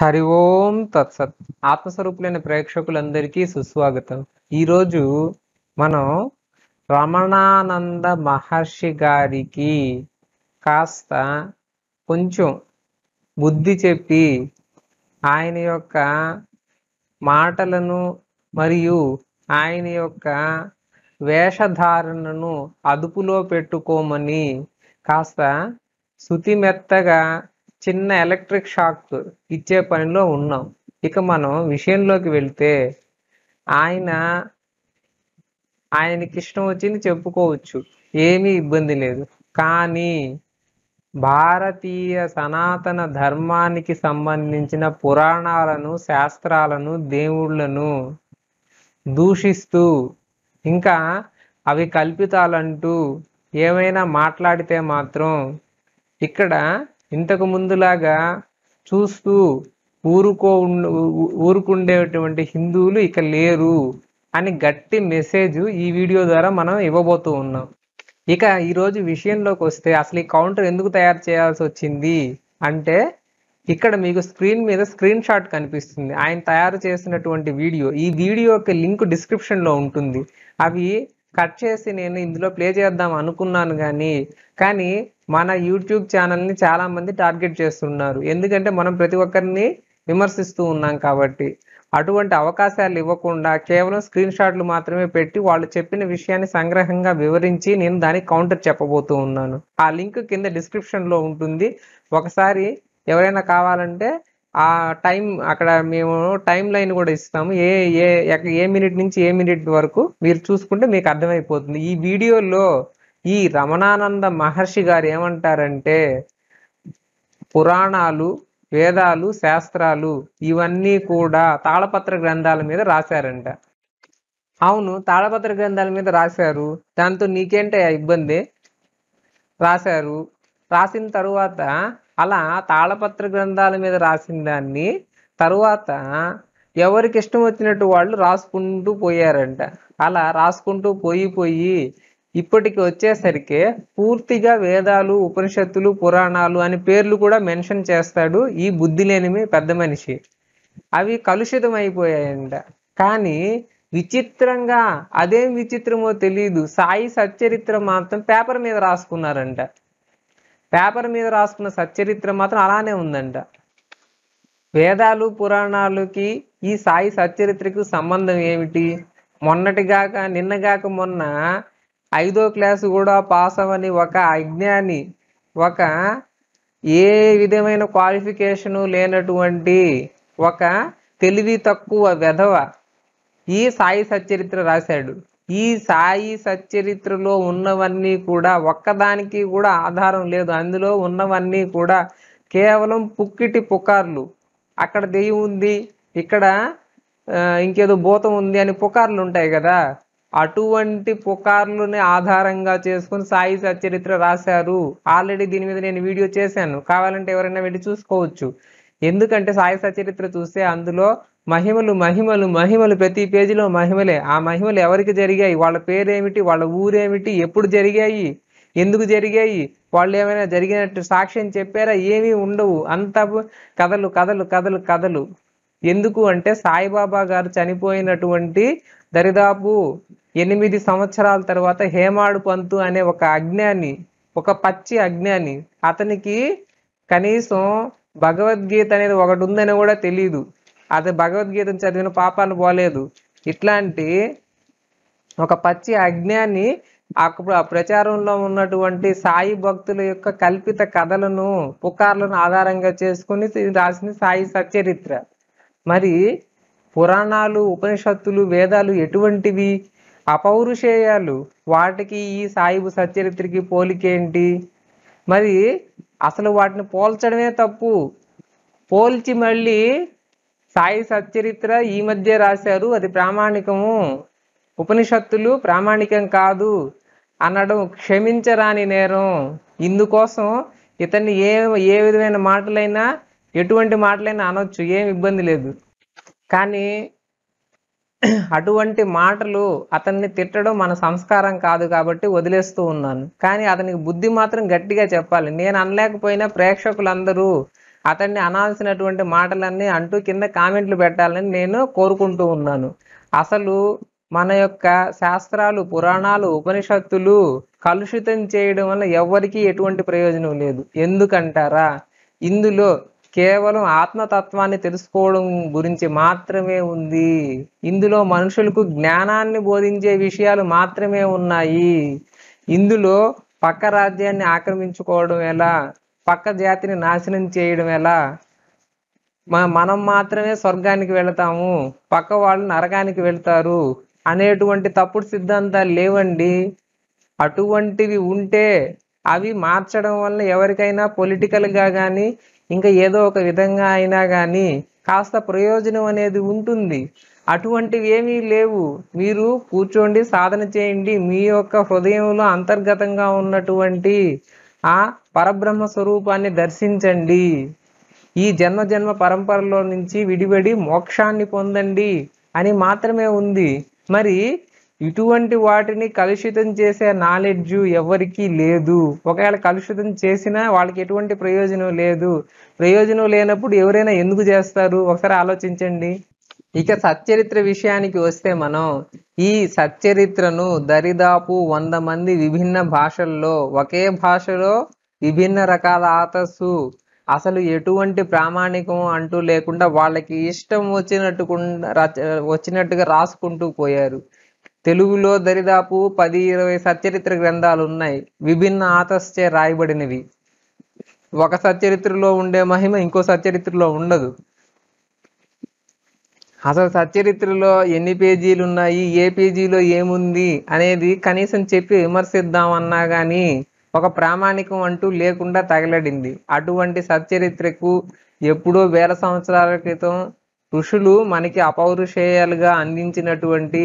హరి ఓం తత్సత్ ఆత్మస్వరూపులైన ప్రేక్షకులందరికీ సుస్వాగతం ఈరోజు మనం రమణానంద మహర్షి గారికి కాస్త కొంచెం బుద్ధి చెప్పి ఆయన యొక్క మాటలను మరియు ఆయన యొక్క వేషధారణను అదుపులో పెట్టుకోమని కాస్త శృతిమెత్తగా చిన్న ఎలక్ట్రిక్ షాక్ ఇచ్చే పనిలో ఉన్నాం ఇక మనం విషయంలోకి వెళ్తే ఆయన ఆయనకి ఇష్టం వచ్చింది చెప్పుకోవచ్చు ఏమీ ఇబ్బంది లేదు కానీ భారతీయ సనాతన ధర్మానికి సంబంధించిన పురాణాలను శాస్త్రాలను దేవుళ్లను దూషిస్తూ ఇంకా అవి కల్పితాలంటూ ఏమైనా మాట్లాడితే మాత్రం ఇక్కడ ఇంతకు ముందులాగా చూస్తూ ఊరుకో ఊరుకుండేటువంటి హిందువులు ఇక లేరు అని గట్టి మెసేజ్ ఈ వీడియో ద్వారా మనం ఇవ్వబోతూ ఉన్నాం ఇక ఈరోజు విషయంలోకి వస్తే అసలు ఈ కౌంటర్ ఎందుకు తయారు చేయాల్సి వచ్చింది అంటే ఇక్కడ మీకు స్క్రీన్ మీద స్క్రీన్ షాట్ కనిపిస్తుంది ఆయన తయారు చేసినటువంటి వీడియో ఈ వీడియో యొక్క లింక్ డిస్క్రిప్షన్లో ఉంటుంది అవి కట్ చేసి నేను ఇందులో ప్లే చేద్దాం అనుకున్నాను కానీ కానీ మన యూట్యూబ్ ఛానల్ని చాలామంది టార్గెట్ చేస్తున్నారు ఎందుకంటే మనం ప్రతి ఒక్కరిని విమర్శిస్తూ ఉన్నాం కాబట్టి అటువంటి అవకాశాలు ఇవ్వకుండా కేవలం స్క్రీన్ షాట్లు మాత్రమే పెట్టి వాళ్ళు చెప్పిన విషయాన్ని సంగ్రహంగా వివరించి నేను దానికి కౌంటర్ చెప్పబోతూ ఉన్నాను ఆ లింక్ కింద డిస్క్రిప్షన్లో ఉంటుంది ఒకసారి ఎవరైనా కావాలంటే ఆ టైం అక్కడ మేము టైం లైన్ కూడా ఇస్తాము ఏ ఏ ఏ మినిట్ నుంచి ఏ మినిట్ వరకు మీరు చూసుకుంటే మీకు అర్థమైపోతుంది ఈ వీడియోలో ఈ రమణానంద మహర్షి గారు ఏమంటారంటే పురాణాలు వేదాలు శాస్త్రాలు ఇవన్నీ కూడా తాళపత్ర గ్రంథాల మీద రాశారంట అవును తాళపత్ర గ్రంథాల మీద రాశారు దాంతో నీకేంటే ఇబ్బంది రాశారు రాసిన తరువాత అలా తాళపత్ర గ్రంథాల మీద రాసిన దాన్ని తరువాత ఎవరికి ఇష్టం వచ్చినట్టు వాళ్ళు రాసుకుంటూ పోయారంట అలా రాసుకుంటూ పోయి పోయి ఇప్పటికి వచ్చేసరికి పూర్తిగా వేదాలు ఉపనిషత్తులు పురాణాలు అని పేర్లు కూడా మెన్షన్ చేస్తాడు ఈ బుద్ధి లేనిమి పెద్ద మనిషి అవి కలుషితం అయిపోయాయంట కానీ విచిత్రంగా అదేం విచిత్రమో తెలియదు సాయి సచ్చరిత్ర మాత్రం పేపర్ మీద రాసుకున్నారంట పేపర్ మీద రాసుకున్న సచ్చరిత్ర మాత్రం అలానే ఉందంట వేదాలు పురాణాలకి ఈ సాయి సచ్చరిత్రకు సంబంధం ఏమిటి మొన్నటిగాక నిన్నగాక మొన్న ఐదో క్లాసు కూడా పాస్ అవని ఒక అజ్ఞాని ఒక ఏ విధమైన క్వాలిఫికేషను లేనటువంటి ఒక తెలివి తక్కువ వెధవ ఈ సాయి సచ్చరిత్ర రాశాడు ఈ సాయి సచ్చరిత్రలో ఉన్నవన్నీ కూడా ఒక్కదానికి కూడా ఆధారం లేదు అందులో ఉన్నవన్నీ కూడా కేవలం పుక్కిటి పుకార్లు అక్కడ దెయ్యం ఉంది ఇక్కడ ఇంకేదో భూతం ఉంది అని పుకార్లు ఉంటాయి కదా అటువంటి పుకార్లని ఆధారంగా చేసుకుని సాయి సచ్చరిత్ర రాశారు ఆల్రెడీ దీని మీద నేను వీడియో చేశాను కావాలంటే ఎవరైనా వెళ్ళి చూసుకోవచ్చు ఎందుకంటే సాయి సచరిత్ర చూస్తే అందులో మహిమలు మహిమలు మహిమలు ప్రతి పేజీలో మహిమలే ఆ మహిమలు ఎవరికి జరిగాయి వాళ్ళ పేరేమిటి వాళ్ళ ఊరేమిటి ఎప్పుడు జరిగాయి ఎందుకు జరిగాయి వాళ్ళు ఏమైనా జరిగినట్టు సాక్ష్యం చెప్పారా ఏమీ ఉండవు అంత కథలు కథలు కథలు కథలు ఎందుకు అంటే సాయిబాబా గారు చనిపోయినటువంటి దరిదాపు ఎనిమిది సంవత్సరాల తర్వాత హేమాడు పంతు అనే ఒక అజ్ఞాని ఒక పచ్చి అజ్ఞాని అతనికి కనీసం భగవద్గీత అనేది ఒకటి ఉందని కూడా తెలియదు అది భగవద్గీతను చదివిన పాపాలు పోలేదు ఇట్లాంటి ఒక పచ్చి అజ్ఞాన్ని ప్రచారంలో ఉన్నటువంటి సాయి భక్తుల యొక్క కల్పిత కథలను పుకార్లను ఆధారంగా చేసుకుని రాసిన సాయి సచరిత్ర మరి పురాణాలు ఉపనిషత్తులు వేదాలు ఎటువంటివి అపౌరుషేయాలు వాటికి ఈ సాయిబు సచరిత్రకి పోలికేంటి మరి అసలు వాటిని పోల్చడమే తప్పు పోల్చి మళ్ళీ సాయి సచ్చరిత్ర ఈ మధ్య రాశారు అది ప్రామాణికము ఉపనిషత్తులు ప్రామాణికం కాదు అనడం క్షమించరాని నేరం ఇందుకోసం ఇతన్ని ఏ ఏ విధమైన మాటలైనా ఎటువంటి మాటలైనా అనొచ్చు ఏం ఇబ్బంది లేదు కానీ అటువంటి మాటలు అతన్ని తిట్టడం మన సంస్కారం కాదు కాబట్టి వదిలేస్తూ ఉన్నాను కానీ అతనికి బుద్ధి మాత్రం గట్టిగా చెప్పాలి నేను అనలేకపోయినా ప్రేక్షకులందరూ అతన్ని అనాల్సినటువంటి మాటలన్నీ అంటూ కింద కామెంట్లు పెట్టాలని నేను కోరుకుంటూ ఉన్నాను అసలు మన యొక్క శాస్త్రాలు పురాణాలు ఉపనిషత్తులు కలుషితం చేయడం వల్ల ఎవరికీ ఎటువంటి ప్రయోజనం లేదు ఎందుకంటారా ఇందులో కేవలం ఆత్మతత్వాన్ని తెలుసుకోవడం గురించి మాత్రమే ఉంది ఇందులో మనుషులకు జ్ఞానాన్ని బోధించే విషయాలు మాత్రమే ఉన్నాయి ఇందులో పక్క రాజ్యాన్ని ఆక్రమించుకోవడం ఎలా పక్క జాతిని నాశనం చేయడం ఎలా మనం మాత్రమే స్వర్గానికి వెళతాము పక్క వాళ్ళు నరకానికి వెళ్తారు అనేటువంటి తప్పుడు సిద్ధాంతాలు లేవండి అటువంటివి ఉంటే అవి మార్చడం వల్ల ఎవరికైనా పొలిటికల్గా కానీ ఇంకా ఏదో ఒక విధంగా అయినా కానీ కాస్త ప్రయోజనం అనేది ఉంటుంది అటువంటివి ఏమీ లేవు మీరు కూర్చోండి సాధన చేయండి మీ యొక్క హృదయంలో అంతర్గతంగా ఉన్నటువంటి ఆ పరబ్రహ్మ స్వరూపాన్ని దర్శించండి ఈ జన్మ జన్మ పరంపరలో నుంచి విడివడి మోక్షాన్ని పొందండి అని మాత్రమే ఉంది మరి ఇటువంటి వాటిని కలుషితం చేసే నాలెడ్జ్ ఎవరికీ లేదు ఒకవేళ కలుషితం చేసినా వాళ్ళకి ఎటువంటి ప్రయోజనం లేదు ప్రయోజనం లేనప్పుడు ఎవరైనా ఎందుకు చేస్తారు ఒకసారి ఆలోచించండి ఇక సచ్చరిత్ర విషయానికి వస్తే మనం ఈ సచ్చరిత్రను దరిదాపు వంద మంది విభిన్న భాషల్లో ఒకే భాషలో విభిన్న రకాల ఆతస్సు అసలు ఎటువంటి ప్రామాణికం అంటూ లేకుండా వాళ్ళకి ఇష్టం వచ్చినట్టుకు వచ్చినట్టుగా రాసుకుంటూ పోయారు తెలుగులో దరిదాపు పది ఇరవై సచ్చరిత్ర గ్రంథాలు ఉన్నాయి విభిన్న ఆతస్చే రాయబడినవి ఒక సచ్చరిత్రలో ఉండే మహిమ ఇంకో సచ్చరిత్రలో ఉండదు అసలు సచ్చరిత్రలో ఎన్ని పేజీలు ఉన్నాయి ఏ పేజీలో ఏముంది అనేది కనీసం చెప్పి విమర్శిద్దామన్నా కానీ ఒక ప్రామాణికం అంటూ లేకుండా తగలడింది అటువంటి సచ్చరిత్రకు ఎప్పుడో వేల సంవత్సరాల క్రితం ఋషులు మనకి అపౌరుషేయాలుగా అందించినటువంటి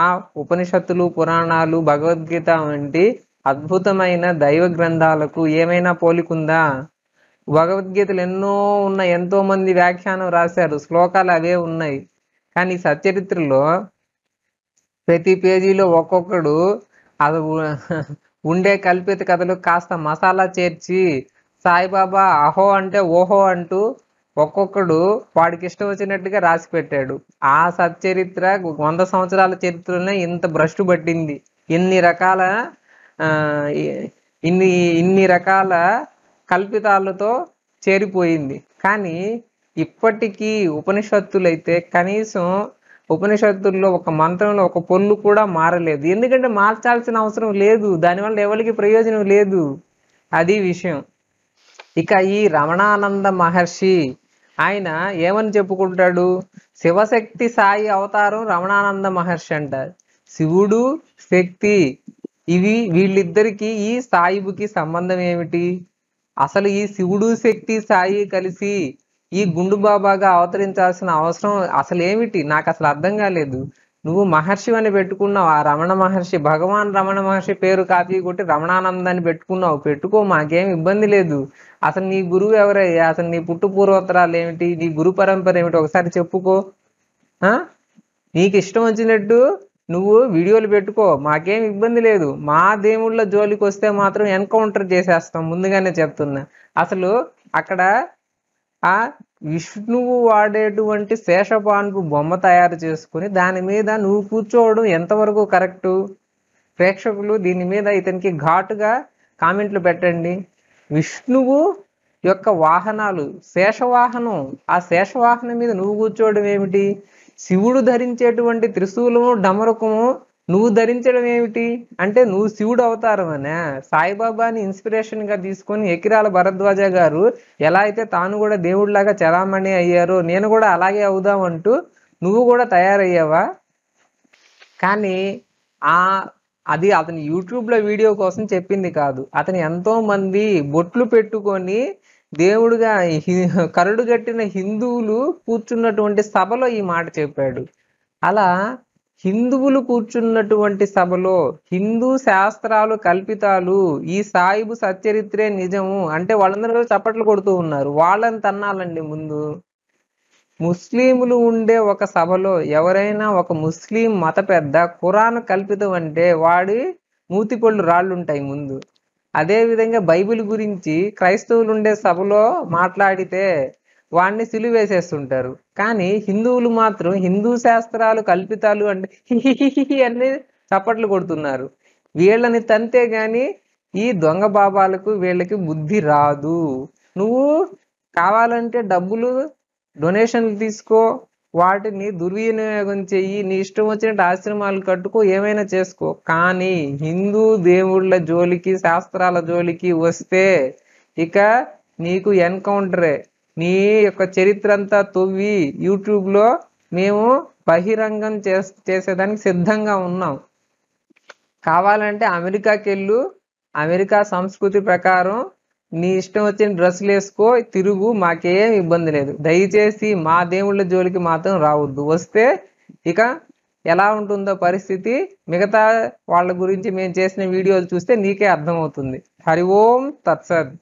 ఆ ఉపనిషత్తులు పురాణాలు భగవద్గీత వంటి అద్భుతమైన దైవ గ్రంథాలకు ఏమైనా పోలికుందా భగవద్గీతలు ఎన్నో ఉన్న ఎంతో మంది వ్యాఖ్యానం రాశారు శ్లోకాలు అవే ఉన్నాయి కానీ సచరిత్రలో ప్రతి పేజీలో ఒక్కొక్కడు అది ఉండే కల్పిత కథలు కాస్త మసాలా చేర్చి సాయిబాబా అహో అంటే ఓహో అంటూ ఒక్కొక్కడు వాడికి ఇష్టం వచ్చినట్టుగా రాసి పెట్టాడు ఆ సచ్చరిత్ర వంద సంవత్సరాల చరిత్రలోనే ఇంత భ్రష్టు పట్టింది ఇన్ని రకాల ఇన్ని ఇన్ని రకాల కల్పితాలతో చేరిపోయింది కానీ ఇప్పటికీ ఉపనిషత్తులైతే కనీసం ఉపనిషత్తుల్లో ఒక మంత్రంలో ఒక పొల్లు కూడా మారలేదు ఎందుకంటే మార్చాల్సిన అవసరం లేదు దానివల్ల ఎవరికి ప్రయోజనం లేదు అది విషయం ఇక ఈ రమణానంద మహర్షి ఆయన ఏమని చెప్పుకుంటాడు శివశక్తి సాయి అవతారం రమణానంద మహర్షి అంటారు శివుడు శక్తి ఇవి వీళ్ళిద్దరికీ ఈ సాయిబుకి సంబంధం ఏమిటి అసలు ఈ శివుడు శక్తి సాయి కలిసి ఈ గుండు బాబాగా అవతరించాల్సిన అవసరం అసలేమిటి నాకు అసలు అర్థం కాలేదు నువ్వు మహర్షి అని పెట్టుకున్నావు ఆ రమణ మహర్షి భగవాన్ రమణ మహర్షి పేరు కాపీ కొట్టి రమణానందాన్ని పెట్టుకున్నావు పెట్టుకో మాకేం ఇబ్బంది లేదు అసలు నీ గురువు ఎవరయ్యా అసలు నీ పుట్టు పూర్వోత్తరాలు ఏమిటి నీ గురు పరంపర ఏమిటి ఒకసారి చెప్పుకో నీకు ఇష్టం వచ్చినట్టు నువ్వు వీడియోలు పెట్టుకో మాకేం ఇబ్బంది లేదు మా దేవుళ్ళ జోలికి వస్తే మాత్రం ఎన్కౌంటర్ చేసేస్తాం ముందుగానే చెప్తున్నా అసలు అక్కడ ఆ విష్ణువు వాడేటువంటి శేషపాన్పు బొమ్మ తయారు చేసుకుని దాని మీద నువ్వు కూర్చోవడం ఎంతవరకు కరెక్టు ప్రేక్షకులు దీని మీద ఇతనికి ఘాటుగా కామెంట్లు పెట్టండి విష్ణువు యొక్క వాహనాలు శేషవాహనం ఆ శేషవాహనం మీద నువ్వు కూర్చోవడం ఏమిటి శివుడు ధరించేటువంటి త్రిశూలము డమరుకము నువ్వు ధరించడం ఏమిటి అంటే నువ్వు శివుడు అని సాయిబాబాని ఇన్స్పిరేషన్ గా తీసుకొని ఎకిరాల భరద్వాజ గారు ఎలా అయితే తాను కూడా దేవుడిలాగా చలామణి అయ్యారో నేను కూడా అలాగే అవుదాం అంటూ నువ్వు కూడా తయారయ్యావా కానీ ఆ అది అతని యూట్యూబ్లో వీడియో కోసం చెప్పింది కాదు అతను ఎంతో మంది బొట్లు పెట్టుకొని దేవుడుగా కరుడు కట్టిన హిందువులు కూర్చున్నటువంటి సభలో ఈ మాట చెప్పాడు అలా హిందువులు కూర్చున్నటువంటి సభలో హిందూ శాస్త్రాలు కల్పితాలు ఈ సాయిబు సచ్చరిత్రే నిజము అంటే వాళ్ళందరూ చప్పట్లు కొడుతూ ఉన్నారు వాళ్ళని తన్నాలండి ముందు ముస్లింలు ఉండే ఒక సభలో ఎవరైనా ఒక ముస్లిం మత పెద్ద ఖురాన్ కల్పితం అంటే వాడి మూతిపళ్ళు రాళ్ళు ఉంటాయి ముందు అదేవిధంగా బైబిల్ గురించి క్రైస్తవులు ఉండే సభలో మాట్లాడితే వాడిని సిలువేసేస్తుంటారు కానీ హిందువులు మాత్రం హిందూ శాస్త్రాలు కల్పితాలు అంటే అన్ని చప్పట్లు కొడుతున్నారు వీళ్ళని తంతే గాని ఈ దొంగ బాబాలకు వీళ్ళకి బుద్ధి రాదు నువ్వు కావాలంటే డబ్బులు డొనేషన్లు తీసుకో వాటిని దుర్వినియోగం చెయ్యి నీ ఇష్టం వచ్చినట్టు ఆశ్రమాలు కట్టుకో ఏమైనా చేసుకో కానీ హిందూ దేవుళ్ళ జోలికి శాస్త్రాల జోలికి వస్తే ఇక నీకు ఎన్కౌంటరే నీ యొక్క చరిత్ర అంతా తవ్వి యూట్యూబ్లో మేము బహిరంగం చేసేదానికి సిద్ధంగా ఉన్నాం కావాలంటే అమెరికాకి వెళ్ళు అమెరికా సంస్కృతి ప్రకారం నీ ఇష్టం వచ్చిన డ్రెస్సులు వేసుకో తిరుగు మాకేం ఇబ్బంది లేదు దయచేసి మా దేవుళ్ళ జోలికి మాత్రం రావద్దు వస్తే ఇక ఎలా ఉంటుందో పరిస్థితి మిగతా వాళ్ళ గురించి మేము చేసిన వీడియోలు చూస్తే నీకే అర్థమవుతుంది హరి ఓం తత్సద్